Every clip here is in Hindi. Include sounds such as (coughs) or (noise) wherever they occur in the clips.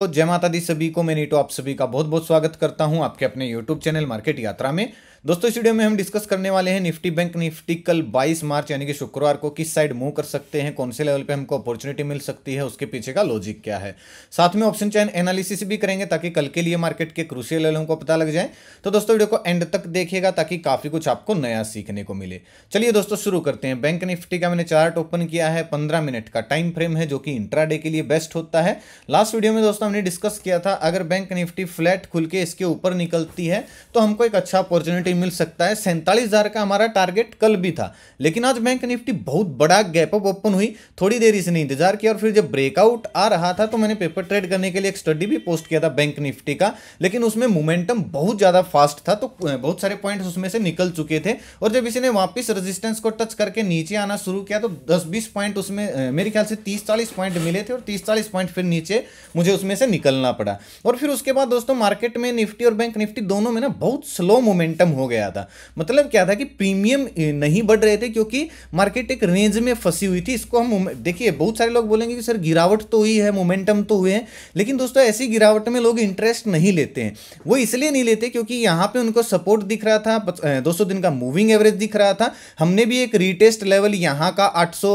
तो जय माता दी सभी को मैं नीटो आप सभी का बहुत बहुत स्वागत करता हूं आपके अपने YouTube चैनल मार्केट यात्रा में दोस्तों इस वीडियो में हम डिस्कस करने वाले हैं निफ्टी बैंक निफ्टी कल 22 मार्च यानी कि शुक्रवार को किस साइड मूव कर सकते हैं कौन से लेवल पे हमको अपॉर्चुनिटी मिल सकती है उसके पीछे का लॉजिक क्या है साथ में ऑप्शन चैन एनालिसिस भी करेंगे ताकि कल के लिए मार्केट के क्रूशियल लेवल हमको पता लग जाए तो दोस्तों वीडियो को एंड तक देखिएगा ताकि काफ़ी कुछ आपको नया सीखने को मिले चलिए दोस्तों शुरू करते हैं बैंक निफ्टी का मैंने चार्ट ओपन किया है पंद्रह मिनट का टाइम फ्रेम है जो कि इंट्रा के लिए बेस्ट होता है लास्ट वीडियो में दोस्तों हमने डिस्कस किया था अगर बैंक निफ्टी फ्लैट खुल के इसके ऊपर निकलती है तो हमको एक अच्छा अपॉर्चुनिटी मिल सकता है सैंतालीस हज़ार का हमारा टारगेट कल भी था लेकिन आज बैंक निफ्टी बहुत बड़ा गैप अप ओपन हुई थोड़ी देरी से नहीं इंतजार किया और फिर जब ब्रेकआउट आ रहा था तो मैंने पेपर ट्रेड करने के लिए एक स्टडी भी पोस्ट किया था बैंक निफ्टी का लेकिन उसमें मोमेंटम बहुत ज़्यादा फास्ट था तो बहुत सारे पॉइंट उसमें से निकल चुके थे और जब इसी ने वापिस रजिस्टेंस को टच करके नीचे आना शुरू किया तो दस बीस पॉइंट उसमें मेरे ख्याल से तीस चालीस पॉइंट मिले थे और तीस चालीस पॉइंट फिर नीचे मुझे उसमें से निकलना पड़ा और फिर उसके बाद दोस्तों मार्केट में निफ्टी और बैंक निफ्टी दोनों में ना बहुत स्लो मोमेंटम हो गया था मतलब क्या था कि प्रीमियम नहीं बढ़ रहे थे क्योंकि मार्केट एक रेंज में फंसी हुई थी इसको हम देखिए बहुत सारे लोग बोलेंगे कि सर गिरावट तो हुई है मोमेंटम तो हुए हैं लेकिन दोस्तों ऐसी गिरावट में लोग इंटरेस्ट नहीं लेते हैं वो इसलिए नहीं लेते क्योंकि यहाँ पर उनको सपोर्ट दिख रहा था दो दिन का मूविंग एवरेज दिख रहा था हमने भी एक रिटेस्ट लेवल यहाँ का आठ सौ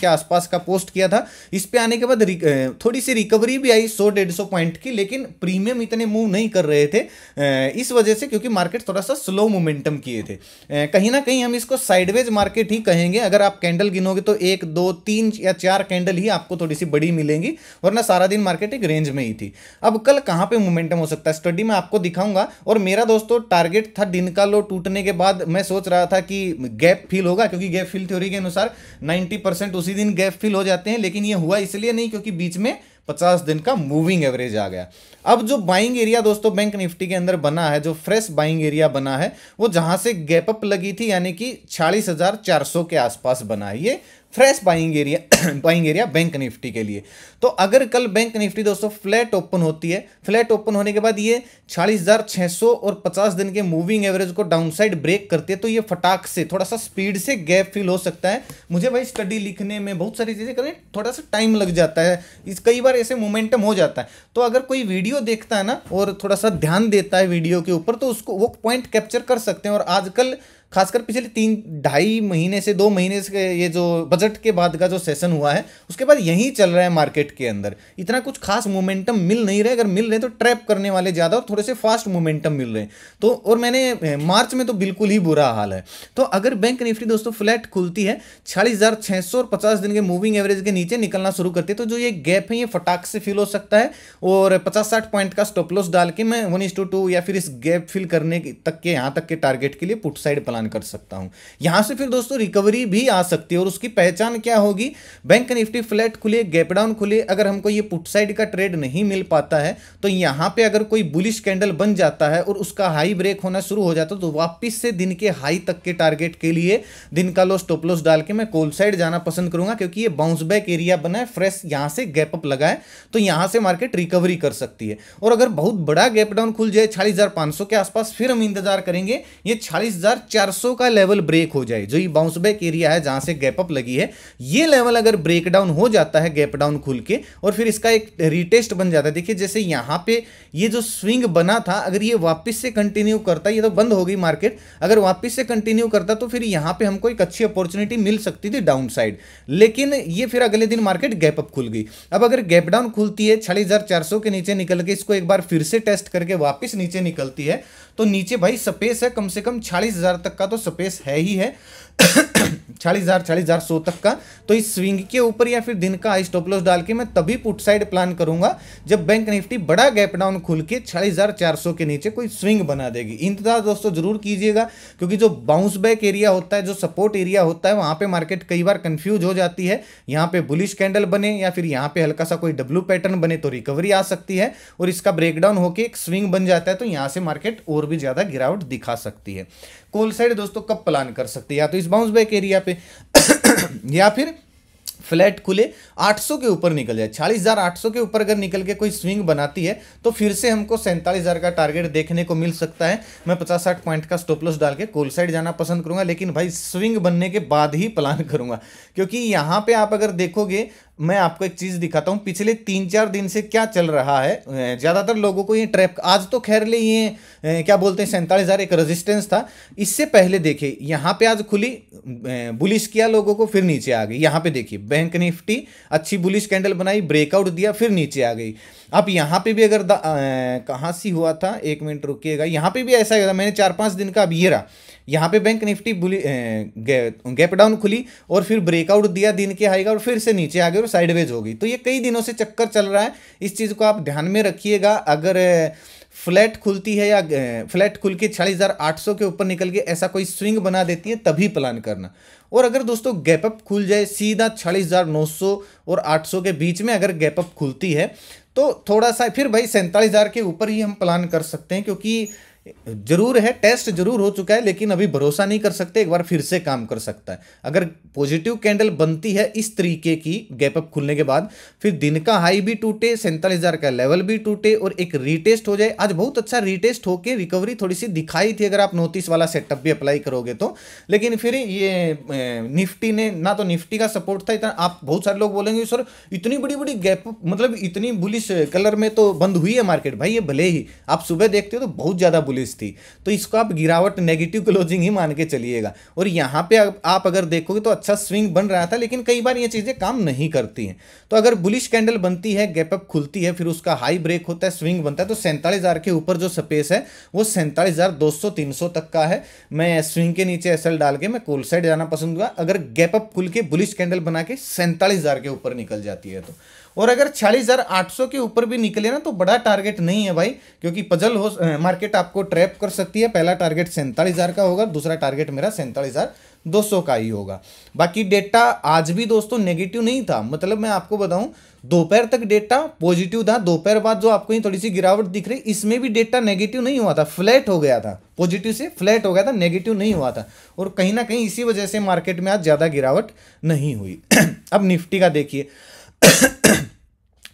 के आसपास का पोस्ट किया था इस पर आने के बाद थोड़ी सी रिकवरी भी आई डेढ़ सौ पॉइंट की लेकिन प्रीमियम इतने मूव नहीं कर रहे थे इस वजह से क्योंकि मार्केट थोड़ा सा स्लो मोमेंटम किए थे कहीं ना कहीं हम इसको साइडवेज मार्केट ही कहेंगे अगर आप कैंडल गिनोगे तो एक दो तीन या चार कैंडल ही आपको थोड़ी सी बड़ी मिलेंगी वरना सारा दिन मार्केट एक रेंज में ही थी अब कल कहाँ पे मोमेंटम हो सकता है स्टडी में आपको दिखाऊंगा और मेरा दोस्तों टारगेट था दिन का लो टूटने के बाद मैं सोच रहा था कि गैप फिल होगा क्योंकि गैप फिल थ्योरी के अनुसार 90 उसी दिन गैप फिल हो जाते हैं लेकिन ये हुआ इसलिए नहीं क्योंकि बीच में पचास दिन का मूविंग एवरेज आ गया अब जो बाइंग एरिया दोस्तों बैंक निफ्टी के अंदर बना है जो फ्रेश बाइंग एरिया बना है वो जहां से गैप अप लगी थी यानी कि छियालीस के आसपास बना है ये fresh buying area buying area bank Nifty के लिए तो अगर कल बैंक निफ्टी दोस्तों फ्लैट ओपन होती है फ्लैट ओपन होने के बाद ये छियालीस और 50 दिन के मूविंग एवरेज को डाउनसाइड ब्रेक करती है तो ये फटाक से थोड़ा सा स्पीड से गैप फील हो सकता है मुझे भाई स्टडी लिखने में बहुत सारी चीज़ें करें थोड़ा सा टाइम लग जाता है इस कई बार ऐसे मोमेंटम हो जाता है तो अगर कोई वीडियो देखता है ना और थोड़ा सा ध्यान देता है वीडियो के ऊपर तो उसको वो पॉइंट कैप्चर कर सकते हैं और आजकल खासकर पिछले तीन ढाई महीने से दो महीने से ये जो बजट के बाद का जो सेशन हुआ है उसके बाद यही चल रहा है मार्केट के अंदर इतना कुछ खास मोमेंटम मिल नहीं रहे अगर मिल रहे तो ट्रैप करने वाले ज़्यादा और थोड़े से फास्ट मोमेंटम मिल रहे हैं तो और मैंने मार्च में तो बिल्कुल ही बुरा हाल है तो अगर बैंक निफ्टी दोस्तों फ्लैट खुलती है छियालीस और पचास दिन के मूविंग एवरेज के नीचे निकलना शुरू करती है तो जो ये गैप है ये फटाक से फिल हो सकता है और पचास साठ पॉइंट का स्टॉपलॉस डाल के मैं वन या फिर इस गैप फिल करने तक के यहाँ तक के टारगेट के लिए पुट साइड प्लान पहचान कर सकता हूं यहां से फिर दोस्तों रिकवरी भी आ सकती है और उसकी पहचान क्या होगी बैंक निफ्टी फ्लैट खुले गैपडाउन खुले अगर हमको ये पुट साइड का ट्रेड नहीं मिल पाता है तो यहां पे अगर कोई बुलिश कैंडल बन जाता है और उसका हाई ब्रेक होना शुरू हो जाता तो वापिस से दिन के हाई तक के टारगेट के लिए दिन का लो स्टॉप लॉस डाल के मैं कोल साइड जाना पसंद करूंगा क्योंकि ये बाउंस बैक एरिया बना है फ्रेश यहां से गैप अप लगा है तो यहां से मार्केट रिकवरी कर सकती है और अगर बहुत बड़ा गैप डाउन खुल जाए छियालीस के आसपास फिर हम इंतजार करेंगे ये छियालीस 400 का लेवल ब्रेक हो जाए जो ये बाउंस बैक एरिया है जहां से गैप अप लगी है ये लेवल अगर ब्रेक डाउन हो जाता है गैप डाउन खुल के और फिर इसका एक रिटेस्ट बन जाता है देखिए जैसे यहां पे ये जो स्विंग बना था अगर ये वापस से कंटिन्यू करता ये तो बंद हो गई मार्केट अगर वापिस से कंटिन्यू करता तो फिर यहां पर हमको एक अच्छी अपॉर्चुनिटी मिल सकती थी डाउन साइड लेकिन ये फिर अगले दिन मार्केट गैप अप खुल गई अब अगर गैप डाउन खुलती है छियालीस के नीचे निकल के इसको एक बार फिर से टेस्ट करके वापिस नीचे निकलती है तो नीचे भाई सपेस है कम से कम छियालीस तक तक का तो स्पेस है ही है चालीस हज़ार चालीस हज़ार सौ तक का तो इस स्विंग के ऊपर या फिर दिन का आई स्टॉप लॉस डाल के मैं तभी पुट साइड प्लान करूंगा जब बैंक निफ्टी बड़ा गैप डाउन खुल के चालीस हज़ार चार सौ के नीचे कोई स्विंग बना देगी इंतजार दोस्तों जरूर कीजिएगा क्योंकि जो बाउंस बैक एरिया होता है जो सपोर्ट एरिया होता है वहां पर मार्केट कई बार कंफ्यूज हो जाती है यहाँ पे बुलिश कैंडल बने या फिर यहाँ पे हल्का सा कोई डब्ल्यू पैटर्न बने तो रिकवरी आ सकती है और इसका ब्रेकडाउन होकर एक स्विंग बन जाता है तो यहाँ से मार्केट और भी ज़्यादा गिरावट दिखा सकती है कॉल साइड दोस्तों कब प्लान कर सकती है या तो इस बाउंस बैक एरिया पे (coughs) या फिर फ्लैट खुले 800 के ऊपर निकल जाए छियालीस हज़ार आठ के ऊपर अगर निकल के कोई स्विंग बनाती है तो फिर से हमको सैंतालीस हज़ार का टारगेट देखने को मिल सकता है मैं पचास साठ पॉइंट का स्टॉप लॉस डाल के कोल साइड जाना पसंद करूंगा लेकिन भाई स्विंग बनने के बाद ही प्लान करूंगा क्योंकि यहां पे आप अगर देखोगे मैं आपको एक चीज़ दिखाता हूँ पिछले तीन चार दिन से क्या चल रहा है ज़्यादातर लोगों को ये ट्रैप आज तो खैर ले ये क्या बोलते हैं सैंतालीस हज़ार एक रेजिस्टेंस था इससे पहले देखिए यहाँ पे आज खुली बुलिश किया लोगों को फिर नीचे आ गई यहाँ पे देखिए बैंक निफ्टी अच्छी बुलिश कैंडल बनाई ब्रेकआउट दिया फिर नीचे आ गई अब यहाँ पे भी अगर कहाँ सी हुआ था एक मिनट रुकिएगा यहाँ पे भी ऐसा था मैंने चार पाँच दिन का अब ये रहा यहाँ पे बैंक निफ्टी बुली गैप डाउन खुली और फिर ब्रेकआउट दिया दिन के आएगा और फिर से नीचे आ गए और साइडवेज हो गई तो ये कई दिनों से चक्कर चल रहा है इस चीज़ को आप ध्यान में रखिएगा अगर फ्लैट खुलती है या फ्लैट खुल के छियालीस हज़ार आठ सौ के ऊपर निकल के ऐसा कोई स्विंग बना देती है तभी प्लान करना और अगर दोस्तों गैप अप खुल जाए सीधा छियालीस हज़ार नौ सौ और आठ सौ के बीच में अगर गैप अप खुलती है तो थोड़ा सा फिर भाई सैंतालीस हज़ार के ऊपर ही हम प्लान कर सकते हैं क्योंकि जरूर है टेस्ट जरूर हो चुका है लेकिन अभी भरोसा नहीं कर सकते एक बार फिर से काम कर सकता है अगर पॉजिटिव कैंडल बनती है इस तरीके की गैप अप खुलने के बाद फिर दिन का हाई भी टूटे सैंतालीस हज़ार का लेवल भी टूटे और एक रीटेस्ट हो जाए आज बहुत अच्छा रीटेस्ट होकर रिकवरी थोड़ी सी दिखाई थी अगर आप नोटिस वाला सेटअप भी अप्लाई करोगे तो लेकिन फिर ये निफ्टी ने ना तो निफ्टी का सपोर्ट था इतना आप बहुत सारे लोग बोलेंगे सर इतनी बड़ी बड़ी गैप मतलब इतनी बुलिस कलर में तो बंद हुई है मार्केट भाई ये भले ही आप सुबह देखते हो तो बहुत ज़्यादा बुलिस पुलिस थी तो इसको आप गिरावट नेगेटिव क्लोजिंग ही मान के चलिएगा और यहाँ पे आप अगर देखोगे तो अच्छा स्विंग बन रहा था लेकिन कई बार ये चीज़ें काम नहीं करती हैं तो अगर बुलिश कैंडल बनती है गैपअप खुलती है फिर उसका हाई ब्रेक होता है स्विंग बनता है तो सैंतालीस के ऊपर जो स्पेस है वो सैंतालीस हज़ार तक का है मैं स्विंग के नीचे एस डाल के मैं कोल साइड जाना पसंद हुआ अगर गैपअप खुल के बुलिश कैंडल बना के सैंतालीस के ऊपर निकल जाती है तो और अगर छियालीस के ऊपर भी निकले ना तो बड़ा टारगेट नहीं है भाई क्योंकि पजल हो मार्केट आपको ट्रैप कर सकती है पहला टारगेट सैंतालीस का होगा दूसरा टारगेट मेरा सैंतालीस 200 का ही होगा बाकी डेटा आज भी दोस्तों नेगेटिव नहीं था मतलब मैं आपको बताऊं दोपहर तक डेटा पॉजिटिव था दोपहर बाद जो आपको ही थोड़ी सी गिरावट दिख रही इसमें भी डेटा नेगेटिव नहीं हुआ था फ्लैट हो गया था पॉजिटिव से फ्लैट हो गया था नेगेटिव नहीं हुआ था और कहीं ना कहीं इसी वजह से मार्केट में आज ज़्यादा गिरावट नहीं हुई (clears throat) अब निफ्टी का देखिए (coughs)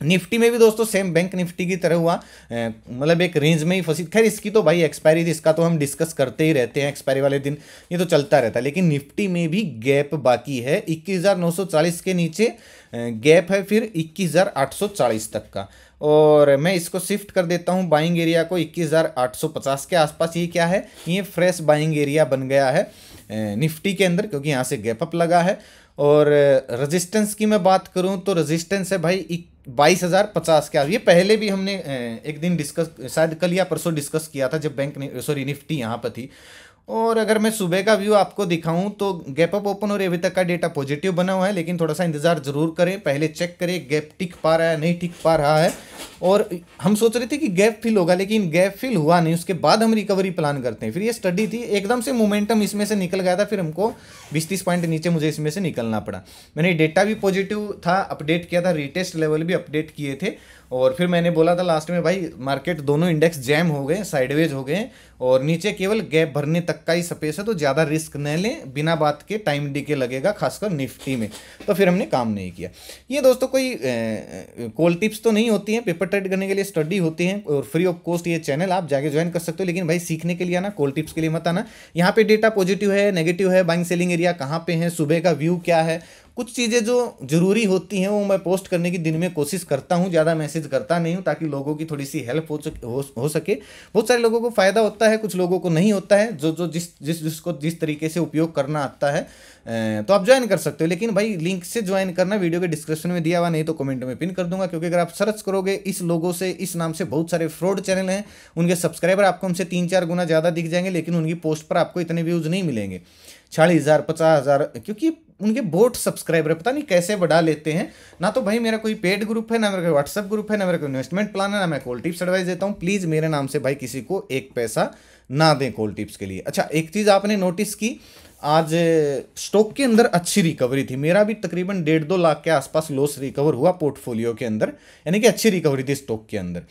निफ्टी में भी दोस्तों सेम बैंक निफ्टी की तरह हुआ मतलब एक रेंज में ही फंसी खैर इसकी तो भाई एक्सपायरी थी इसका तो हम डिस्कस करते ही रहते हैं एक्सपायरी वाले दिन ये तो चलता रहता है लेकिन निफ्टी में भी गैप बाकी है 21,940 के नीचे गैप है फिर 21,840 तक का और मैं इसको शिफ्ट कर देता हूँ बाइंग एरिया को इक्कीस के आसपास ये क्या है ये फ्रेश बाइंग एरिया बन गया है निफ्टी के अंदर क्योंकि यहाँ से गैप अप लगा है और रेजिस्टेंस की मैं बात करूं तो रेजिस्टेंस है भाई बाईस हज़ार पचास के ये पहले भी हमने एक दिन डिस्कस शायद कल या परसों डिस्कस किया था जब बैंक ने सॉरी निफ्टी यहाँ पर थी और अगर मैं सुबह का व्यू आपको दिखाऊं तो गैप अप ओपन और अभी तक का डेटा पॉजिटिव बना हुआ है लेकिन थोड़ा सा इंतज़ार ज़रूर करें पहले चेक करें गैप टिक पा रहा है नहीं टिक पा रहा है और हम सोच रहे थे कि गैप फिल होगा लेकिन गैप फिल हुआ नहीं उसके बाद हम रिकवरी प्लान करते हैं फिर ये स्टडी थी एकदम से मोमेंटम इसमें से निकल गया था फिर हमको बीस तीस पॉइंट नीचे मुझे इसमें से निकलना पड़ा मैंने डेटा भी पॉजिटिव था अपडेट किया था रिटेस्ट लेवल भी अपडेट किए थे और फिर मैंने बोला था लास्ट में भाई मार्केट दोनों इंडेक्स जैम हो गए साइडवेज हो गए और नीचे केवल गैप भरने तक का ही स्पेस है तो ज़्यादा रिस्क न लें बिना बात के टाइम डी के लगेगा खासकर निफ्टी में तो फिर हमने काम नहीं किया ये दोस्तों कोई कोल टिप्स तो नहीं होती हैं पेपर ट्रेड करने के लिए स्टडी होती हैं और फ्री ऑफ कॉस्ट ये चैनल आप जाके ज्वाइन कर सकते हो लेकिन भाई सीखने के लिए आना कॉल टिप्स के लिए मत आना यहाँ पे डेटा पॉजिटिव है नेगेटिव है बाइंग सेलिंग एरिया कहाँ पर है सुबह का व्यू क्या है कुछ चीज़ें जो ज़रूरी होती हैं वो मैं पोस्ट करने की दिन में कोशिश करता हूँ ज़्यादा मैसेज करता नहीं हूँ ताकि लोगों की थोड़ी सी हेल्प हो सके हो, सके बहुत सारे लोगों को फ़ायदा होता है कुछ लोगों को नहीं होता है जो जो जिस जिस जिसको जिस तरीके से उपयोग करना आता है तो आप ज्वाइन कर सकते हो लेकिन भाई लिंक से ज्वाइन करना वीडियो के डिस्क्रिप्शन में दिया हुआ नहीं तो कमेंट में पिन कर दूंगा क्योंकि अगर आप सर्च करोगे इस लोगों से इस नाम से बहुत सारे फ्रॉड चैनल हैं उनके सब्सक्राइबर आपको उनसे तीन चार गुना ज़्यादा दिख जाएंगे लेकिन उनकी पोस्ट पर आपको इतने व्यूज़ नहीं मिलेंगे चालीस हज़ार पचास हज़ार क्योंकि उनके बोट सब्सक्राइबर पता नहीं कैसे बढ़ा लेते हैं ना तो भाई मेरा कोई पेड ग्रुप है ना मेरा कोई व्हाट्सअप ग्रुप है ना मेरा कोई इन्वेस्टमेंट प्लान है ना मैं कॉल टिप्स एडवाइस देता हूँ प्लीज़ मेरे नाम से भाई किसी को एक पैसा ना दें कोल्ड टिप्स के लिए अच्छा एक चीज़ आपने नोटिस की आज स्टॉक के अंदर अच्छी रिकवरी थी मेरा भी तकरीबन डेढ़ दो लाख के आसपास लॉस रिकवर हुआ पोर्टफोलियो के अंदर यानी कि अच्छी रिकवरी थी स्टॉक के अंदर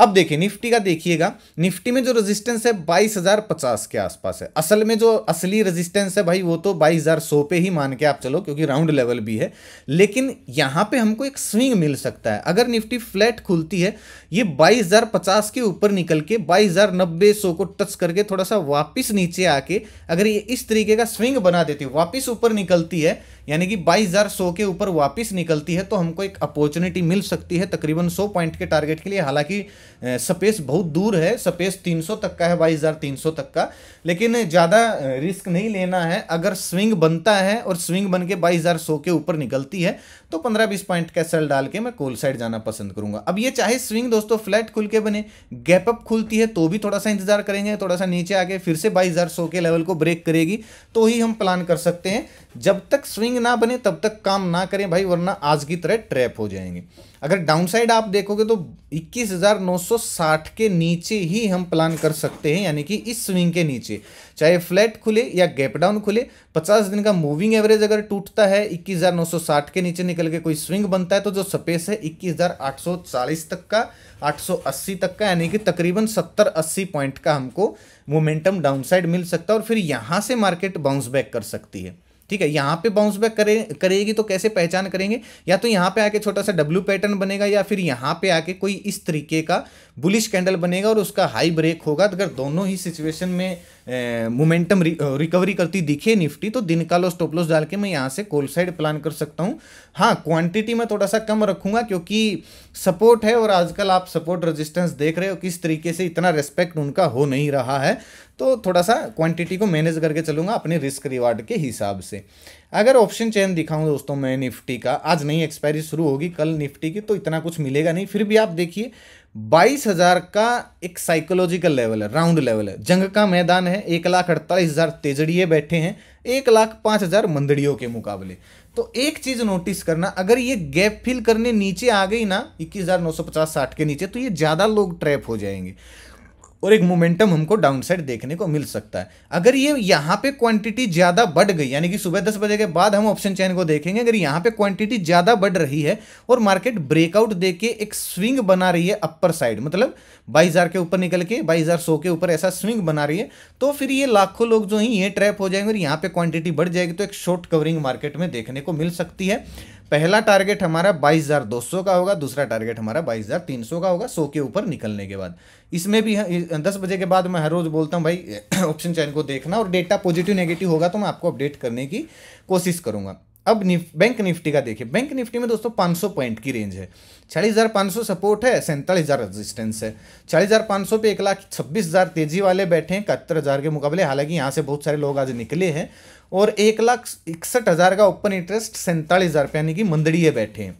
अब देखिए निफ्टी का देखिएगा निफ्टी में जो रेजिस्टेंस है बाईस हजार पचास के आसपास है असल में जो असली रेजिस्टेंस है भाई वो तो बाईस हजार सौ पे ही मान के आप चलो क्योंकि राउंड लेवल भी है लेकिन यहां पे हमको एक स्विंग मिल सकता है अगर निफ्टी फ्लैट खुलती है ये बाईस हजार पचास के ऊपर निकल के बाईस हजार नब्बे सौ को टच करके थोड़ा सा वापिस नीचे आके अगर ये इस तरीके का स्विंग बना देती है वापिस ऊपर निकलती है यानी कि बाईस हज़ार सौ के ऊपर वापस निकलती है तो हमको एक अपॉर्चुनिटी मिल सकती है तकरीबन सौ पॉइंट के टारगेट के लिए हालांकि स्पेस बहुत दूर है स्पेस तीन सौ तक का है बाईस हज़ार तीन सौ तक का लेकिन ज़्यादा रिस्क नहीं लेना है अगर स्विंग बनता है और स्विंग बन के बाईस हज़ार सौ के ऊपर निकलती है तो पंद्रह बीस पॉइंट का सेल डाल के मैं कोल साइड जाना पसंद करूंगा अब ये चाहे स्विंग दोस्तों फ्लैट खुल के बने गैप अप खुलती है तो भी थोड़ा सा इंतजार करेंगे थोड़ा सा नीचे आके फिर से बाईस हज़ार सौ के लेवल को ब्रेक करेगी तो ही हम प्लान कर सकते हैं जब तक स्विंग सेलिंग ना बने तब तक काम ना करें भाई वरना आज की तरह ट्रैप हो जाएंगे अगर डाउनसाइड आप देखोगे तो 21,960 के नीचे ही हम प्लान कर सकते हैं यानी कि इस स्विंग के नीचे चाहे फ्लैट खुले या गैप डाउन खुले 50 दिन का मूविंग एवरेज अगर टूटता है 21,960 के नीचे निकल के कोई स्विंग बनता है तो जो स्पेस है 21,840 तक का 880 तक का यानी कि तकरीबन 70-80 पॉइंट का हमको मोमेंटम डाउनसाइड मिल सकता है और फिर यहाँ से मार्केट बाउंस बैक कर सकती है ठीक है यहाँ पे बाउंस बैक करे करेगी तो कैसे पहचान करेंगे या तो यहाँ पे आके छोटा सा डब्ल्यू पैटर्न बनेगा या फिर यहाँ पे आके कोई इस तरीके का बुलिश कैंडल बनेगा और उसका हाई ब्रेक होगा तो अगर दोनों ही सिचुएशन में मोमेंटम रिकवरी करती दिखे निफ्टी तो दिन का लो स्टॉप लॉस डाल के मैं यहाँ से कोल साइड प्लान कर सकता हूँ हाँ क्वांटिटी मैं थोड़ा सा कम रखूँगा क्योंकि सपोर्ट है और आजकल आप सपोर्ट रेजिस्टेंस देख रहे हो किस तरीके से इतना रिस्पेक्ट उनका हो नहीं रहा है तो थोड़ा सा क्वांटिटी को मैनेज करके चलूंगा अपने रिस्क रिवार्ड के हिसाब से अगर ऑप्शन चैन दिखाऊं दोस्तों मैं निफ्टी का आज नहीं एक्सपायरी शुरू होगी कल निफ्टी की तो इतना कुछ मिलेगा नहीं फिर भी आप देखिए बाईस हजार का एक साइकोलॉजिकल लेवल है राउंड लेवल है जंग का मैदान है एक लाख अड़तालीस हजार तेजड़िए बैठे हैं एक लाख पांच हजार मंदड़ियों के मुकाबले तो एक चीज नोटिस करना अगर ये गैप फिल करने नीचे आ गई ना इक्कीस हजार नौ सौ पचास साठ के नीचे तो ये ज़्यादा लोग ट्रैप हो जाएंगे और एक मोमेंटम हमको डाउन साइड देखने को मिल सकता है अगर ये यहाँ पे क्वांटिटी ज़्यादा बढ़ गई यानी कि सुबह दस बजे के बाद हम ऑप्शन चैन को देखेंगे अगर यहाँ पे क्वांटिटी ज़्यादा बढ़ रही है और मार्केट ब्रेकआउट देके एक स्विंग बना रही है अपर साइड मतलब बाईस के ऊपर निकल के बाईस के ऊपर ऐसा स्विंग बना रही है तो फिर ये लाखों लोग जो हैं ये ट्रैप हो जाएंगे और यहाँ पर क्वांटिटी बढ़ जाएगी तो एक शॉर्ट कवरिंग मार्केट में देखने को मिल सकती है पहला टारगेट हमारा 22,200 का होगा दूसरा टारगेट हमारा 22,300 का होगा सौ के ऊपर निकलने के बाद इसमें भी हाँ, दस बजे के बाद मैं हर रोज़ बोलता हूँ भाई ऑप्शन (clears throat) चैन को देखना और डेटा पॉजिटिव नेगेटिव होगा तो मैं आपको अपडेट करने की कोशिश करूँगा अब निफ, बैंक निफ्टी का देखिए बैंक निफ्टी में दोस्तों 500 पॉइंट की रेंज है चालीस हज़ार पांच सौ सपोर्ट है सैंतालीस हज़ार रजिस्टेंस है चालीस हज़ार पांच सौ पे एक लाख छब्बीस हज़ार तेजी वाले बैठे हैं इकहत्तर हज़ार के मुकाबले हालांकि यहाँ से बहुत सारे लोग आज निकले हैं और एक लाख इकसठ हज़ार का ओपन इंटरेस्ट सैंतालीस हज़ार पे यानी कि मंदड़िए बैठे हैं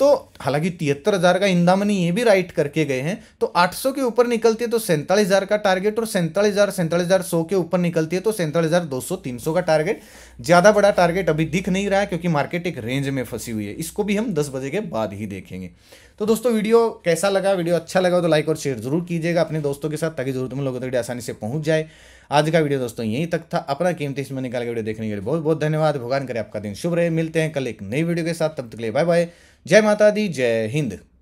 तो हालांकि तिहत्तर हज़ार का इंदामनी ये भी राइट करके गए हैं तो 800 के ऊपर निकलती है तो सैंतालीस हज़ार का टारगेट और सैंतालीस हज़ार सैंतालीस हज़ार सौ के ऊपर निकलती है तो सैंतालीस हज़ार तो दो सौ तीन सौ का टारगेट ज़्यादा बड़ा टारगेट अभी दिख नहीं रहा है क्योंकि मार्केट एक रेंज में फंसी हुई है इसको भी हम दस बजे के बाद ही देखेंगे तो दोस्तों वीडियो कैसा लगा वीडियो अच्छा लगा तो लाइक और शेयर जरूर कीजिएगा अपने दोस्तों के साथ ताकि में लोगों तक आसानी से पहुंच जाए आज का वीडियो दोस्तों यहीं तक था अपना कीमती समय निकाल के वीडियो देखने के लिए बहुत बहुत धन्यवाद भगवान करें आपका दिन शुभ रहे मिलते हैं कल एक नई वीडियो के साथ तब तक लिए बाय बाय जय माता दी जय हिंद